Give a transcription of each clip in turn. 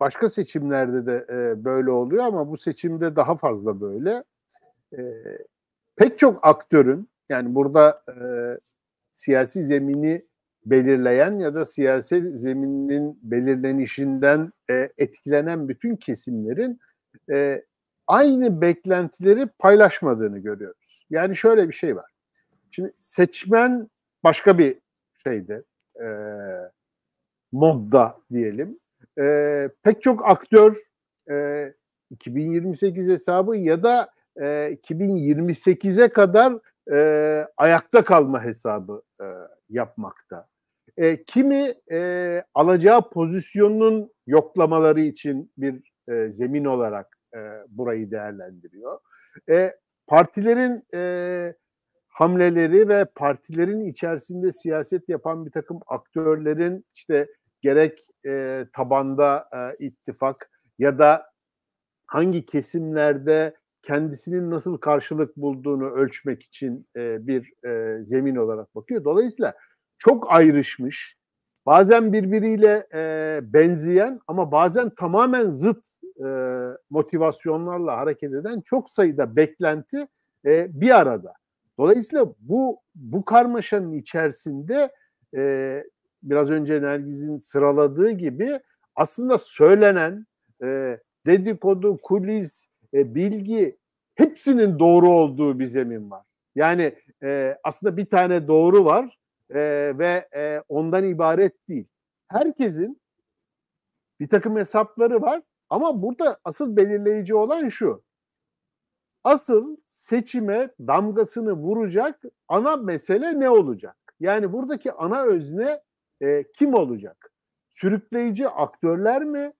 başka seçimlerde de e, böyle oluyor ama bu seçimde daha fazla böyle. E, pek çok aktörün yani burada e, siyasi zemini belirleyen ya da siyasi zeminin belirlenişinden e, etkilenen bütün kesimlerin e, aynı beklentileri paylaşmadığını görüyoruz. Yani şöyle bir şey var. Şimdi seçmen başka bir şeyde e, modda diyelim e, pek çok aktör e, 2028 hesabı ya da e, 2028'e kadar e, ayakta kalma hesabı e, yapmakta. E, kimi e, alacağı pozisyonun yoklamaları için bir e, zemin olarak e, burayı değerlendiriyor. E, partilerin e, hamleleri ve partilerin içerisinde siyaset yapan bir takım aktörlerin işte gerek e, tabanda e, ittifak ya da hangi kesimlerde kendisinin nasıl karşılık bulduğunu ölçmek için e, bir e, zemin olarak bakıyor. Dolayısıyla çok ayrışmış, bazen birbiriyle e, benzeyen ama bazen tamamen zıt e, motivasyonlarla hareket eden çok sayıda beklenti e, bir arada. Dolayısıyla bu bu karmaşanın içerisinde e, biraz önce Nergiz'in sıraladığı gibi aslında söylenen e, dedikodu, kulis, e, bilgi hepsinin doğru olduğu bir zemin var. Yani e, aslında bir tane doğru var e, ve e, ondan ibaret değil. Herkesin bir takım hesapları var ama burada asıl belirleyici olan şu. Asıl seçime damgasını vuracak ana mesele ne olacak? Yani buradaki ana özne e, kim olacak? Sürükleyici aktörler mi?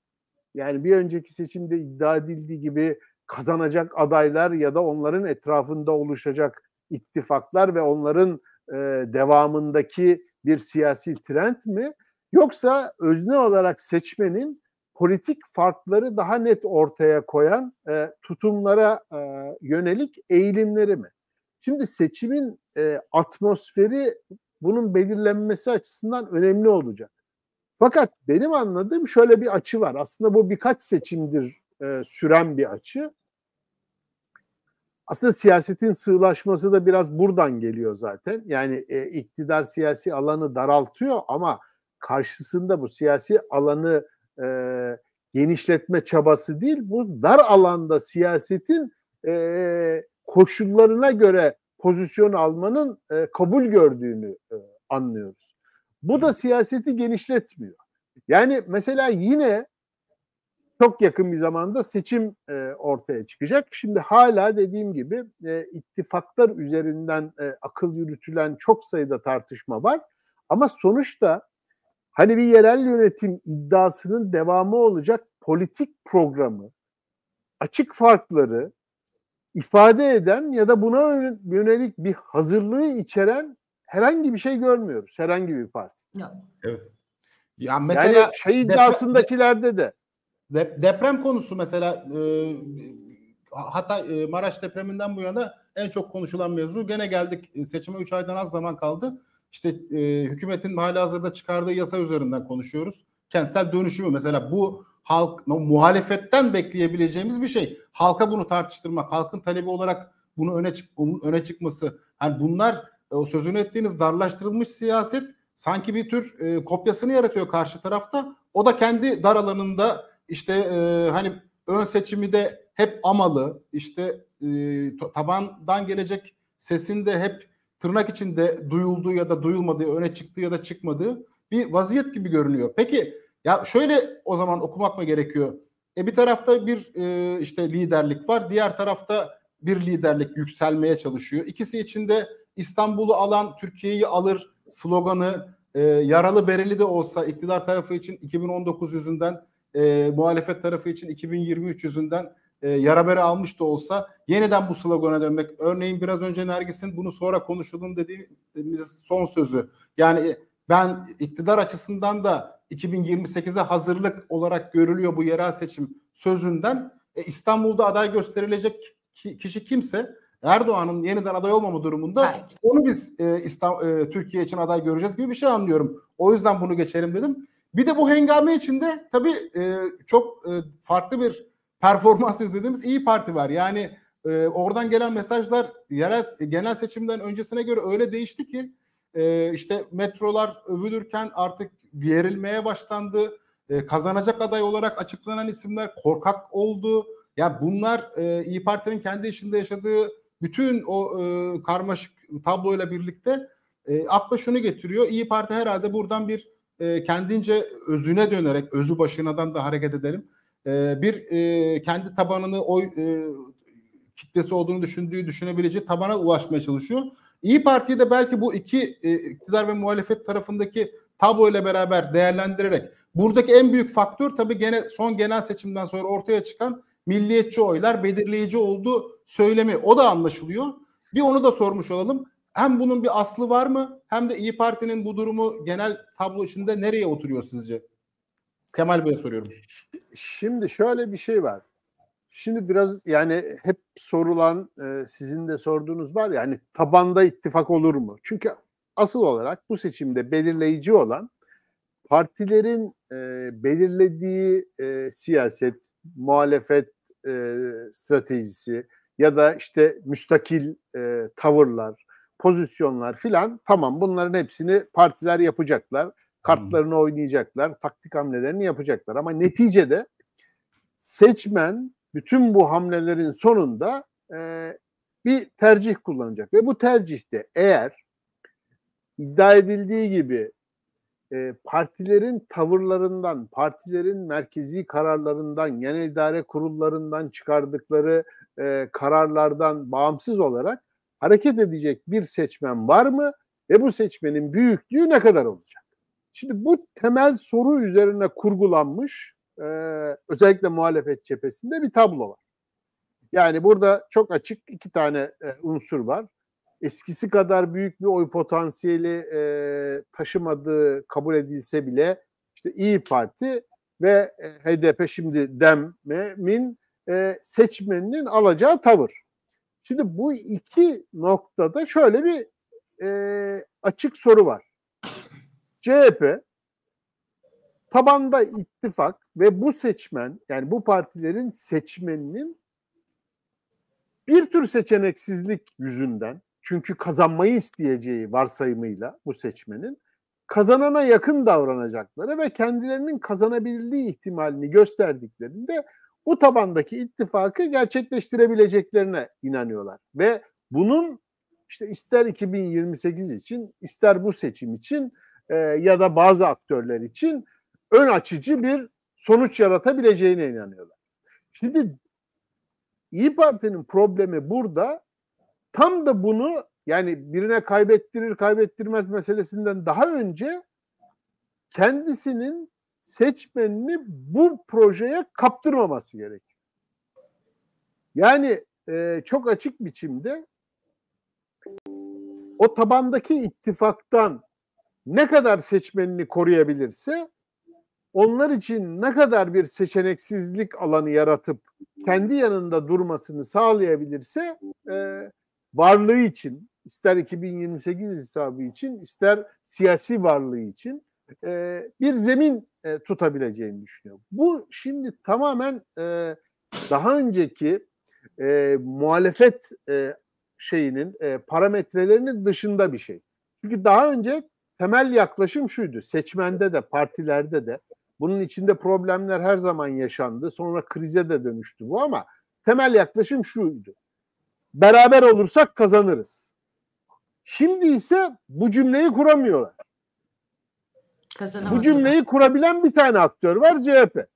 Yani bir önceki seçimde iddia edildiği gibi kazanacak adaylar ya da onların etrafında oluşacak ittifaklar ve onların e, devamındaki bir siyasi trend mi? Yoksa özne olarak seçmenin politik farkları daha net ortaya koyan e, tutumlara e, yönelik eğilimleri mi? Şimdi seçimin e, atmosferi bunun belirlenmesi açısından önemli olacak. Fakat benim anladığım şöyle bir açı var. Aslında bu birkaç seçimdir e, süren bir açı. Aslında siyasetin sığlaşması da biraz buradan geliyor zaten. Yani e, iktidar siyasi alanı daraltıyor ama karşısında bu siyasi alanı e, genişletme çabası değil, bu dar alanda siyasetin e, koşullarına göre pozisyon almanın e, kabul gördüğünü e, anlıyoruz. Bu da siyaseti genişletmiyor. Yani mesela yine çok yakın bir zamanda seçim e, ortaya çıkacak. Şimdi hala dediğim gibi e, ittifaklar üzerinden e, akıl yürütülen çok sayıda tartışma var. Ama sonuçta hani bir yerel yönetim iddiasının devamı olacak politik programı, açık farkları ifade eden ya da buna yönelik bir hazırlığı içeren herhangi bir şey görmüyoruz. Herhangi bir parti. Evet. Ya mesela yani şey iddiasındakilerde de deprem konusu mesela e, Hatay e, Maraş depreminden bu yana en çok konuşulan mevzu gene geldik e, seçime 3 aydan az zaman kaldı. İşte e, hükümetin hazırda çıkardığı yasa üzerinden konuşuyoruz. Kentsel dönüşümü mesela bu halk muhalefetten bekleyebileceğimiz bir şey. Halka bunu tartıştırmak, halkın talebi olarak bunu öne çık onun öne çıkması. Hani bunlar e, o sözünü ettiğiniz darlaştırılmış siyaset sanki bir tür e, kopyasını yaratıyor karşı tarafta. O da kendi dar alanında işte e, hani ön seçimi de hep amalı, işte e, tabandan gelecek sesin de hep tırnak içinde duyulduğu ya da duyulmadığı, öne çıktığı ya da çıkmadığı bir vaziyet gibi görünüyor. Peki ya şöyle o zaman okumak mı gerekiyor? E bir tarafta bir e, işte liderlik var, diğer tarafta bir liderlik yükselmeye çalışıyor. İkisi içinde İstanbul'u alan Türkiye'yi alır sloganı e, yaralı bereli de olsa iktidar tarafı için 2019 yüzünden e, muhalefet tarafı için 2023 yüzünden e, yara bere almış da olsa yeniden bu slogana dönmek. Örneğin biraz önce Nergis'in bunu sonra konuşalım dediğimiz son sözü. Yani ben iktidar açısından da 2028'e hazırlık olarak görülüyor bu yerel seçim sözünden. E, İstanbul'da aday gösterilecek ki, kişi kimse Erdoğan'ın yeniden aday olmama durumunda Belki. onu biz e, İstanbul, e, Türkiye için aday göreceğiz gibi bir şey anlıyorum. O yüzden bunu geçelim dedim. Bir de bu hengame içinde tabii e, çok e, farklı bir performans izlediğimiz iyi Parti var. Yani e, oradan gelen mesajlar yerel genel seçimden öncesine göre öyle değişti ki e, işte metrolar övülürken artık yerilmeye başlandı. E, kazanacak aday olarak açıklanan isimler korkak oldu. Ya yani bunlar e, İyi Parti'nin kendi içinde yaşadığı bütün o e, karmaşık tabloyla birlikte e, akla şunu getiriyor. İyi Parti herhalde buradan bir e, kendince özüne dönerek özü başınadan da hareket edelim. E, bir e, kendi tabanını oy e, kitlesi olduğunu düşündüğü düşünebileceği tabana ulaşmaya çalışıyor. İyi Parti'yi de belki bu iki e, iktidar ve muhalefet tarafındaki tablo ile beraber değerlendirerek buradaki en büyük faktör tabii gene son genel seçimden sonra ortaya çıkan milliyetçi oylar belirleyici oldu söylemi. O da anlaşılıyor. Bir onu da sormuş olalım. Hem bunun bir aslı var mı? Hem de İyi Parti'nin bu durumu genel tablo içinde nereye oturuyor sizce? Kemal Bey soruyorum. Şimdi şöyle bir şey var. Şimdi biraz yani hep sorulan e, sizin de sorduğunuz var ya hani tabanda ittifak olur mu? Çünkü asıl olarak bu seçimde belirleyici olan partilerin e, belirlediği e, siyaset, muhalefet e, stratejisi ya da işte müstakil e, tavırlar, pozisyonlar filan tamam bunların hepsini partiler yapacaklar. Kartlarını hmm. oynayacaklar, taktik hamlelerini yapacaklar ama neticede seçmen bütün bu hamlelerin sonunda e, bir tercih kullanacak. Ve bu tercihte eğer iddia edildiği gibi e, partilerin tavırlarından, partilerin merkezi kararlarından, genel idare kurullarından çıkardıkları e, kararlardan bağımsız olarak hareket edecek bir seçmen var mı ve bu seçmenin büyüklüğü ne kadar olacak? Şimdi bu temel soru üzerine kurgulanmış e, özellikle muhalefet cephesinde bir tablo var. Yani burada çok açık iki tane e, unsur var. Eskisi kadar büyük bir oy potansiyeli e, taşımadığı kabul edilse bile işte İyi Parti ve HDP şimdi DEM'in e, seçmeninin alacağı tavır. Şimdi bu iki noktada şöyle bir e, açık soru var. CHP tabanda ittifak ve bu seçmen yani bu partilerin seçmeninin bir tür seçeneksizlik yüzünden çünkü kazanmayı isteyeceği varsayımıyla bu seçmenin kazanana yakın davranacakları ve kendilerinin kazanabildiği ihtimalini gösterdiklerinde bu tabandaki ittifakı gerçekleştirebileceklerine inanıyorlar. Ve bunun işte ister 2028 için ister bu seçim için e, ya da bazı aktörler için ön açıcı bir sonuç yaratabileceğine inanıyorlar. Şimdi İyi Parti'nin problemi burada tam da bunu yani birine kaybettirir kaybettirmez meselesinden daha önce kendisinin seçmenini bu projeye kaptırmaması gerek. Yani e, çok açık biçimde o tabandaki ittifaktan ne kadar seçmenini koruyabilirse onlar için ne kadar bir seçeneksizlik alanı yaratıp kendi yanında durmasını sağlayabilirse e, varlığı için ister 2028 hesabı için ister siyasi varlığı için e, bir zemin e, tutabileceğini düşünüyorum. Bu şimdi tamamen e, daha önceki e, muhalefet e, şeyinin e, parametrelerinin dışında bir şey. Çünkü daha önce temel yaklaşım şuydu. Seçmende de partilerde de bunun içinde problemler her zaman yaşandı. Sonra krize de dönüştü bu ama temel yaklaşım şuydu. Beraber olursak kazanırız. Şimdi ise bu cümleyi kuramıyorlar. Kazanamadım. Bu cümleyi kurabilen bir tane aktör var CHP.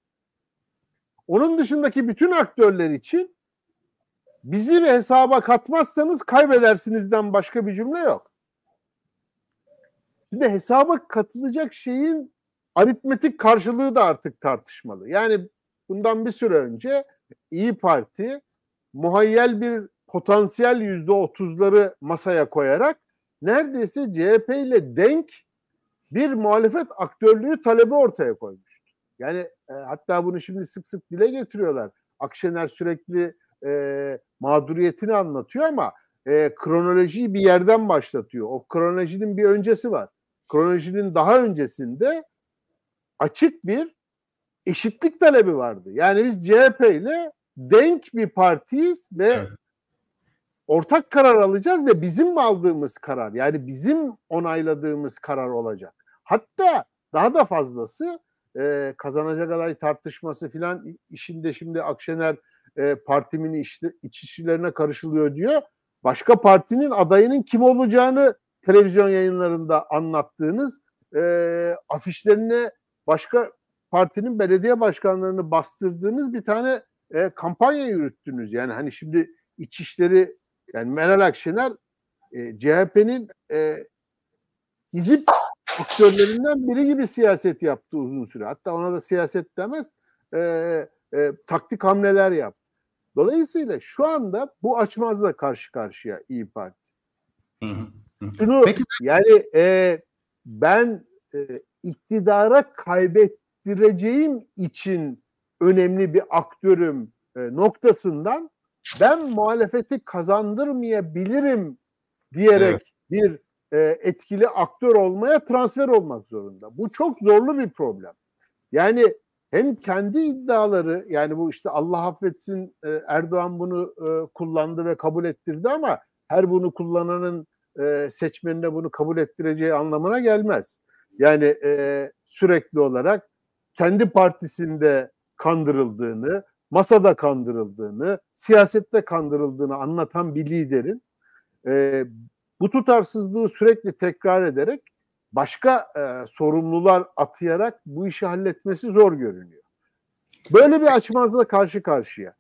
Onun dışındaki bütün aktörler için bizi ve hesaba katmazsanız kaybedersinizden başka bir cümle yok. Şimdi hesaba katılacak şeyin aritmetik karşılığı da artık tartışmalı. Yani bundan bir süre önce İyi Parti muhayyel bir potansiyel yüzde otuzları masaya koyarak neredeyse CHP ile denk bir muhalefet aktörlüğü talebi ortaya koymuştu. Yani e, hatta bunu şimdi sık sık dile getiriyorlar. Akşener sürekli e, mağduriyetini anlatıyor ama e, kronolojiyi bir yerden başlatıyor. O kronolojinin bir öncesi var. Kronolojinin daha öncesinde açık bir eşitlik talebi vardı. Yani biz CHP ile denk bir partiyiz ve evet. ortak karar alacağız ve bizim aldığımız karar yani bizim onayladığımız karar olacak. Hatta daha da fazlası e, kazanacak aday tartışması filan işinde şimdi Akşener e, partimin iç işlerine karışılıyor diyor. Başka partinin adayının kim olacağını televizyon yayınlarında anlattığınız e, afişlerine başka partinin belediye başkanlarını bastırdığınız bir tane e, kampanya yürüttünüz. Yani hani şimdi İçişleri yani Meral Akşener e, CHP'nin e, hizip aktörlerinden biri gibi siyaset yaptı uzun süre. Hatta ona da siyaset demez. E, e, taktik hamleler yaptı. Dolayısıyla şu anda bu açmazla karşı karşıya İyi Parti. Şunu Peki. yani e, ben e, iktidara kaybettireceğim için önemli bir aktörüm e, noktasından ben muhalefeti kazandırmayabilirim diyerek evet. bir e, etkili aktör olmaya transfer olmak zorunda. Bu çok zorlu bir problem. Yani hem kendi iddiaları yani bu işte Allah affetsin e, Erdoğan bunu kullandı ve kabul ettirdi ama her bunu kullananın seçmenine bunu kabul ettireceği anlamına gelmez. Yani e, sürekli olarak kendi partisinde kandırıldığını, masada kandırıldığını, siyasette kandırıldığını anlatan bir liderin e, bu tutarsızlığı sürekli tekrar ederek başka e, sorumlular atayarak bu işi halletmesi zor görünüyor. Böyle bir açmazla karşı karşıya.